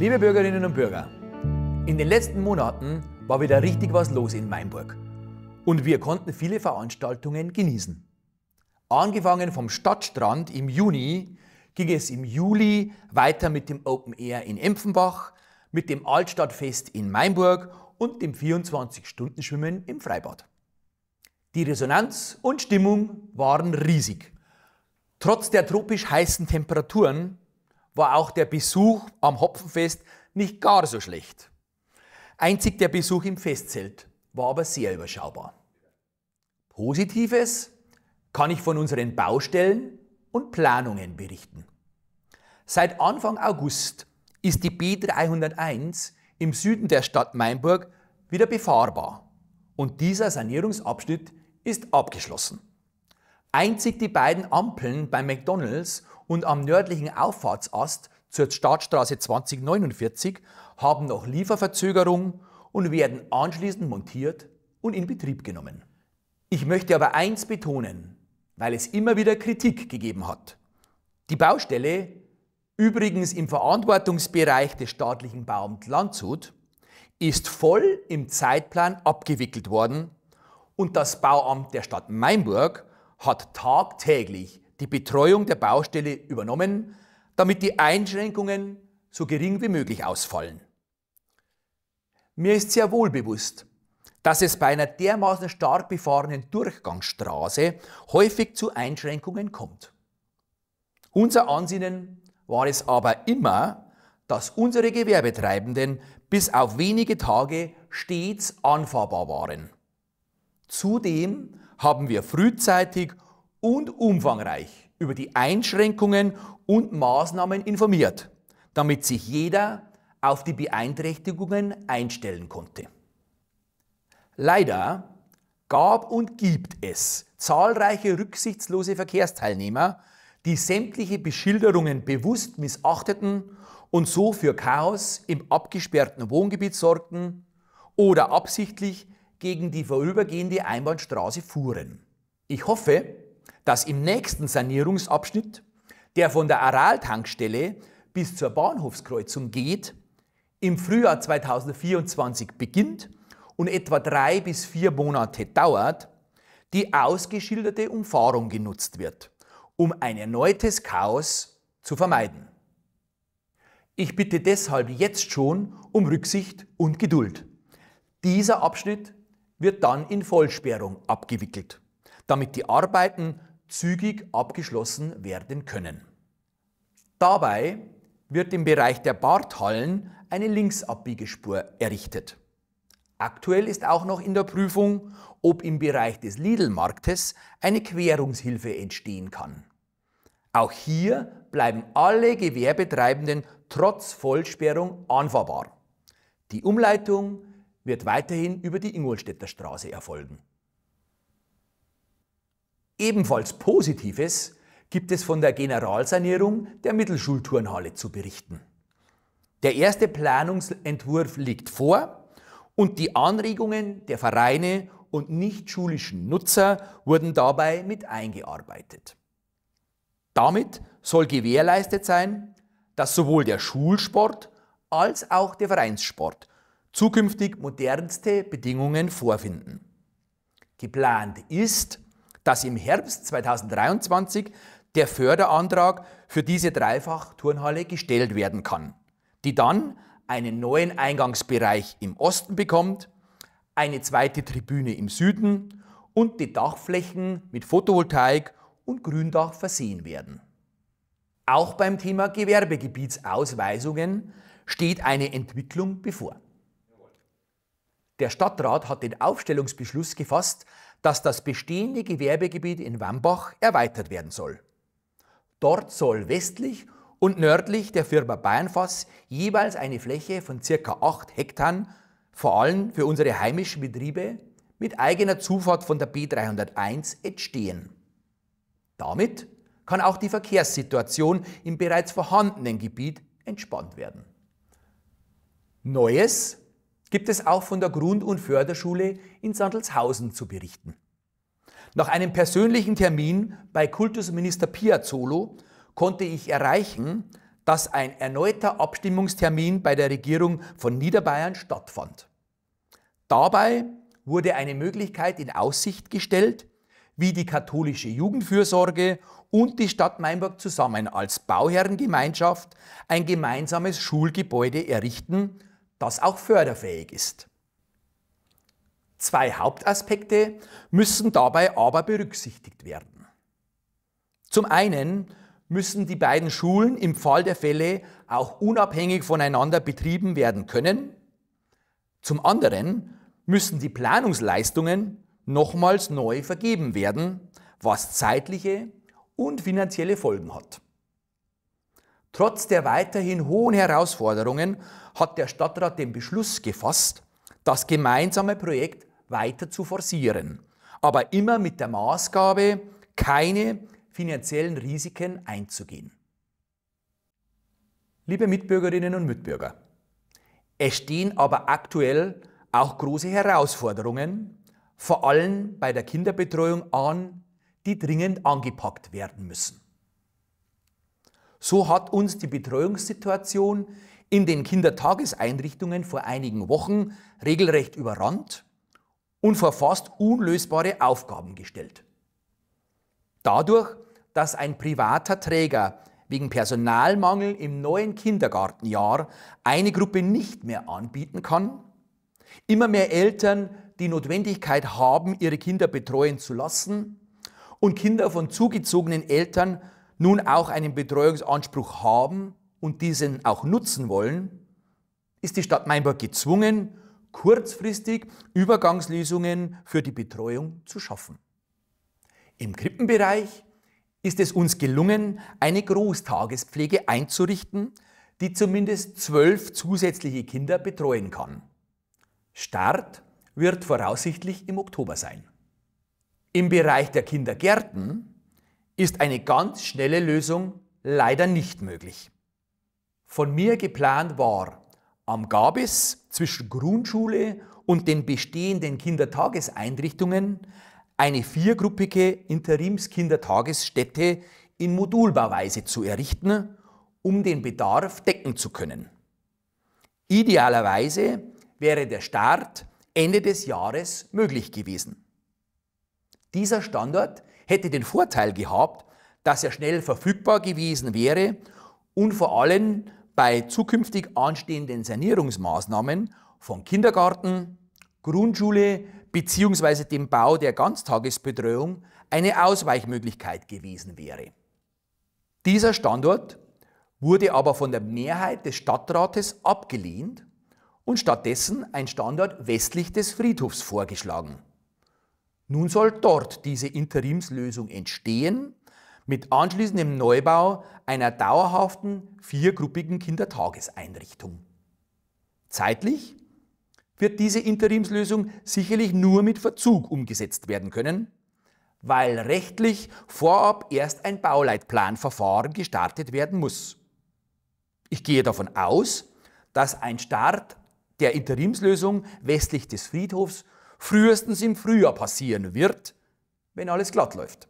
Liebe Bürgerinnen und Bürger, in den letzten Monaten war wieder richtig was los in Mainburg und wir konnten viele Veranstaltungen genießen. Angefangen vom Stadtstrand im Juni ging es im Juli weiter mit dem Open Air in Empfenbach, mit dem Altstadtfest in Mainburg und dem 24-Stunden-Schwimmen im Freibad. Die Resonanz und Stimmung waren riesig. Trotz der tropisch heißen Temperaturen war auch der Besuch am Hopfenfest nicht gar so schlecht. Einzig der Besuch im Festzelt war aber sehr überschaubar. Positives kann ich von unseren Baustellen und Planungen berichten. Seit Anfang August ist die B301 im Süden der Stadt Mainburg wieder befahrbar und dieser Sanierungsabschnitt ist abgeschlossen. Einzig die beiden Ampeln bei McDonalds und am nördlichen Auffahrtsast zur Stadtstraße 2049 haben noch Lieferverzögerung und werden anschließend montiert und in Betrieb genommen. Ich möchte aber eins betonen, weil es immer wieder Kritik gegeben hat. Die Baustelle, übrigens im Verantwortungsbereich des staatlichen Bauamt Landshut, ist voll im Zeitplan abgewickelt worden und das Bauamt der Stadt Mainburg hat tagtäglich die Betreuung der Baustelle übernommen, damit die Einschränkungen so gering wie möglich ausfallen. Mir ist sehr wohl bewusst, dass es bei einer dermaßen stark befahrenen Durchgangsstraße häufig zu Einschränkungen kommt. Unser Ansinnen war es aber immer, dass unsere Gewerbetreibenden bis auf wenige Tage stets anfahrbar waren. Zudem haben wir frühzeitig und umfangreich über die Einschränkungen und Maßnahmen informiert, damit sich jeder auf die Beeinträchtigungen einstellen konnte. Leider gab und gibt es zahlreiche rücksichtslose Verkehrsteilnehmer, die sämtliche Beschilderungen bewusst missachteten und so für Chaos im abgesperrten Wohngebiet sorgten oder absichtlich gegen die vorübergehende Einbahnstraße fuhren. Ich hoffe, dass im nächsten Sanierungsabschnitt, der von der Aral-Tankstelle bis zur Bahnhofskreuzung geht, im Frühjahr 2024 beginnt und etwa drei bis vier Monate dauert, die ausgeschilderte Umfahrung genutzt wird, um ein erneutes Chaos zu vermeiden. Ich bitte deshalb jetzt schon um Rücksicht und Geduld. Dieser Abschnitt wird dann in Vollsperrung abgewickelt, damit die Arbeiten zügig abgeschlossen werden können. Dabei wird im Bereich der Barthallen eine Linksabbiegespur errichtet. Aktuell ist auch noch in der Prüfung, ob im Bereich des Lidl-Marktes eine Querungshilfe entstehen kann. Auch hier bleiben alle Gewerbetreibenden trotz Vollsperrung anfahrbar. Die Umleitung wird weiterhin über die Ingolstädter Straße erfolgen. Ebenfalls Positives gibt es von der Generalsanierung der Mittelschulturnhalle zu berichten. Der erste Planungsentwurf liegt vor und die Anregungen der Vereine und nichtschulischen Nutzer wurden dabei mit eingearbeitet. Damit soll gewährleistet sein, dass sowohl der Schulsport als auch der Vereinssport zukünftig modernste Bedingungen vorfinden. Geplant ist, dass im Herbst 2023 der Förderantrag für diese Dreifachturnhalle gestellt werden kann, die dann einen neuen Eingangsbereich im Osten bekommt, eine zweite Tribüne im Süden und die Dachflächen mit Photovoltaik und Gründach versehen werden. Auch beim Thema Gewerbegebietsausweisungen steht eine Entwicklung bevor. Der Stadtrat hat den Aufstellungsbeschluss gefasst, dass das bestehende Gewerbegebiet in Wambach erweitert werden soll. Dort soll westlich und nördlich der Firma Bayernfass jeweils eine Fläche von ca. 8 Hektar, vor allem für unsere heimischen Betriebe, mit eigener Zufahrt von der B301 entstehen. Damit kann auch die Verkehrssituation im bereits vorhandenen Gebiet entspannt werden. Neues gibt es auch von der Grund- und Förderschule in Sandelshausen zu berichten. Nach einem persönlichen Termin bei Kultusminister Piazzolo konnte ich erreichen, dass ein erneuter Abstimmungstermin bei der Regierung von Niederbayern stattfand. Dabei wurde eine Möglichkeit in Aussicht gestellt, wie die katholische Jugendfürsorge und die Stadt Mainburg zusammen als Bauherrengemeinschaft ein gemeinsames Schulgebäude errichten das auch förderfähig ist. Zwei Hauptaspekte müssen dabei aber berücksichtigt werden. Zum einen müssen die beiden Schulen im Fall der Fälle auch unabhängig voneinander betrieben werden können. Zum anderen müssen die Planungsleistungen nochmals neu vergeben werden, was zeitliche und finanzielle Folgen hat. Trotz der weiterhin hohen Herausforderungen hat der Stadtrat den Beschluss gefasst, das gemeinsame Projekt weiter zu forcieren, aber immer mit der Maßgabe, keine finanziellen Risiken einzugehen. Liebe Mitbürgerinnen und Mitbürger, es stehen aber aktuell auch große Herausforderungen, vor allem bei der Kinderbetreuung an, die dringend angepackt werden müssen. So hat uns die Betreuungssituation in den Kindertageseinrichtungen vor einigen Wochen regelrecht überrannt und vor fast unlösbare Aufgaben gestellt. Dadurch, dass ein privater Träger wegen Personalmangel im neuen Kindergartenjahr eine Gruppe nicht mehr anbieten kann, immer mehr Eltern die Notwendigkeit haben, ihre Kinder betreuen zu lassen und Kinder von zugezogenen Eltern nun auch einen Betreuungsanspruch haben und diesen auch nutzen wollen, ist die Stadt Mainburg gezwungen, kurzfristig Übergangslösungen für die Betreuung zu schaffen. Im Krippenbereich ist es uns gelungen, eine Großtagespflege einzurichten, die zumindest zwölf zusätzliche Kinder betreuen kann. Start wird voraussichtlich im Oktober sein. Im Bereich der Kindergärten ist eine ganz schnelle Lösung leider nicht möglich. Von mir geplant war, am Gabis zwischen Grundschule und den bestehenden Kindertageseinrichtungen eine viergruppige Interimskindertagesstätte in Modulbauweise zu errichten, um den Bedarf decken zu können. Idealerweise wäre der Start Ende des Jahres möglich gewesen. Dieser Standort hätte den Vorteil gehabt, dass er schnell verfügbar gewesen wäre und vor allem bei zukünftig anstehenden Sanierungsmaßnahmen von Kindergarten, Grundschule bzw. dem Bau der Ganztagesbetreuung eine Ausweichmöglichkeit gewesen wäre. Dieser Standort wurde aber von der Mehrheit des Stadtrates abgelehnt und stattdessen ein Standort westlich des Friedhofs vorgeschlagen. Nun soll dort diese Interimslösung entstehen mit anschließendem Neubau einer dauerhaften viergruppigen Kindertageseinrichtung. Zeitlich wird diese Interimslösung sicherlich nur mit Verzug umgesetzt werden können, weil rechtlich vorab erst ein Bauleitplanverfahren gestartet werden muss. Ich gehe davon aus, dass ein Start der Interimslösung westlich des Friedhofs frühestens im Frühjahr passieren wird, wenn alles glatt läuft.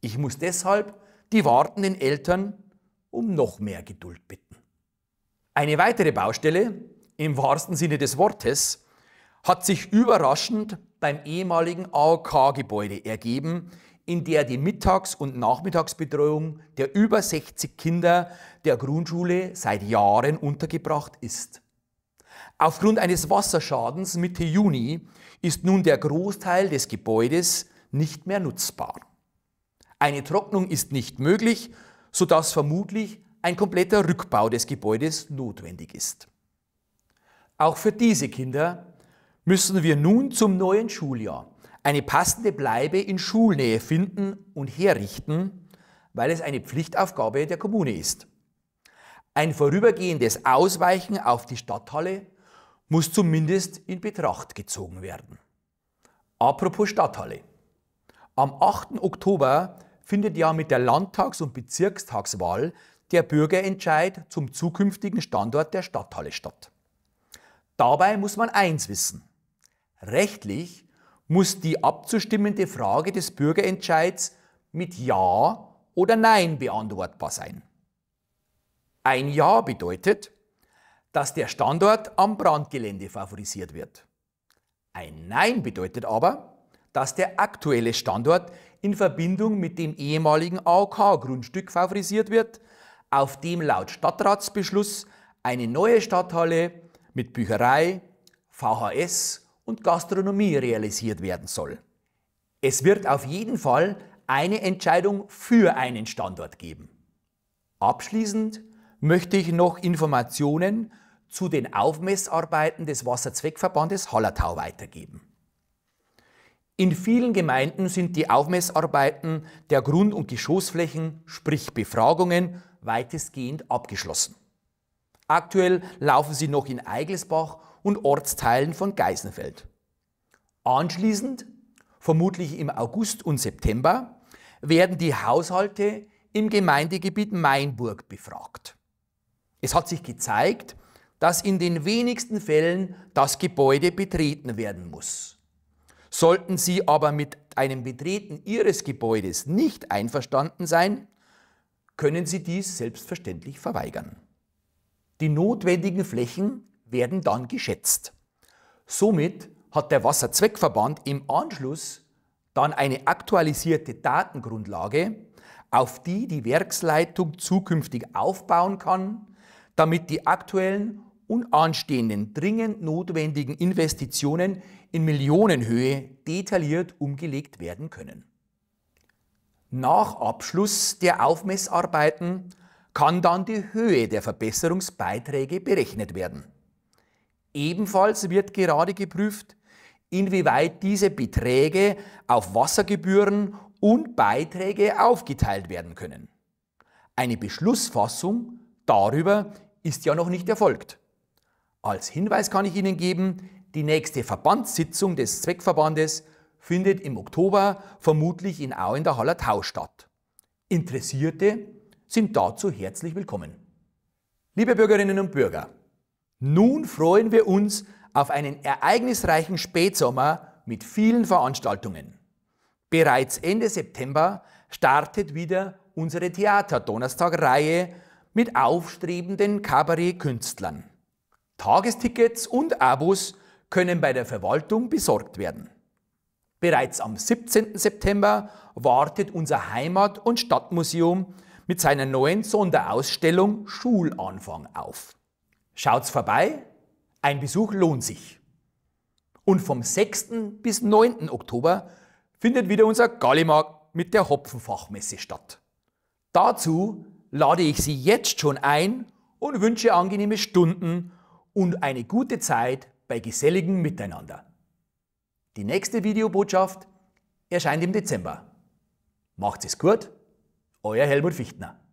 Ich muss deshalb die wartenden Eltern um noch mehr Geduld bitten. Eine weitere Baustelle, im wahrsten Sinne des Wortes, hat sich überraschend beim ehemaligen AOK-Gebäude ergeben, in der die Mittags- und Nachmittagsbetreuung der über 60 Kinder der Grundschule seit Jahren untergebracht ist. Aufgrund eines Wasserschadens Mitte Juni ist nun der Großteil des Gebäudes nicht mehr nutzbar. Eine Trocknung ist nicht möglich, sodass vermutlich ein kompletter Rückbau des Gebäudes notwendig ist. Auch für diese Kinder müssen wir nun zum neuen Schuljahr eine passende Bleibe in Schulnähe finden und herrichten, weil es eine Pflichtaufgabe der Kommune ist. Ein vorübergehendes Ausweichen auf die Stadthalle muss zumindest in Betracht gezogen werden. Apropos Stadthalle. Am 8. Oktober findet ja mit der Landtags- und Bezirkstagswahl der Bürgerentscheid zum zukünftigen Standort der Stadthalle statt. Dabei muss man eins wissen. Rechtlich muss die abzustimmende Frage des Bürgerentscheids mit Ja oder Nein beantwortbar sein. Ein Ja bedeutet, dass der Standort am Brandgelände favorisiert wird. Ein Nein bedeutet aber, dass der aktuelle Standort in Verbindung mit dem ehemaligen AOK-Grundstück favorisiert wird, auf dem laut Stadtratsbeschluss eine neue Stadthalle mit Bücherei, VHS und Gastronomie realisiert werden soll. Es wird auf jeden Fall eine Entscheidung für einen Standort geben. Abschließend möchte ich noch Informationen zu den Aufmessarbeiten des Wasserzweckverbandes Hallertau weitergeben. In vielen Gemeinden sind die Aufmessarbeiten der Grund- und Geschossflächen, sprich Befragungen, weitestgehend abgeschlossen. Aktuell laufen sie noch in Eigelsbach und Ortsteilen von Geisenfeld. Anschließend, vermutlich im August und September, werden die Haushalte im Gemeindegebiet Mainburg befragt. Es hat sich gezeigt, dass in den wenigsten Fällen das Gebäude betreten werden muss. Sollten Sie aber mit einem Betreten Ihres Gebäudes nicht einverstanden sein, können Sie dies selbstverständlich verweigern. Die notwendigen Flächen werden dann geschätzt. Somit hat der Wasserzweckverband im Anschluss dann eine aktualisierte Datengrundlage, auf die die Werksleitung zukünftig aufbauen kann, damit die aktuellen und anstehenden dringend notwendigen Investitionen in Millionenhöhe detailliert umgelegt werden können. Nach Abschluss der Aufmessarbeiten kann dann die Höhe der Verbesserungsbeiträge berechnet werden. Ebenfalls wird gerade geprüft, inwieweit diese Beträge auf Wassergebühren und Beiträge aufgeteilt werden können. Eine Beschlussfassung darüber ist ja noch nicht erfolgt. Als Hinweis kann ich Ihnen geben, die nächste Verbandssitzung des Zweckverbandes findet im Oktober vermutlich in Au in der Haller Tau statt. Interessierte sind dazu herzlich willkommen. Liebe Bürgerinnen und Bürger, nun freuen wir uns auf einen ereignisreichen Spätsommer mit vielen Veranstaltungen. Bereits Ende September startet wieder unsere Theater-Donnerstag-Reihe mit aufstrebenden Kabarettkünstlern. Tagestickets und Abos können bei der Verwaltung besorgt werden. Bereits am 17. September wartet unser Heimat- und Stadtmuseum mit seiner neuen Sonderausstellung Schulanfang auf. Schaut's vorbei, ein Besuch lohnt sich. Und vom 6. bis 9. Oktober findet wieder unser Gallimarkt mit der Hopfenfachmesse statt. Dazu lade ich Sie jetzt schon ein und wünsche angenehme Stunden und eine gute Zeit bei geselligem Miteinander. Die nächste Videobotschaft erscheint im Dezember. Macht es gut, euer Helmut Fichtner.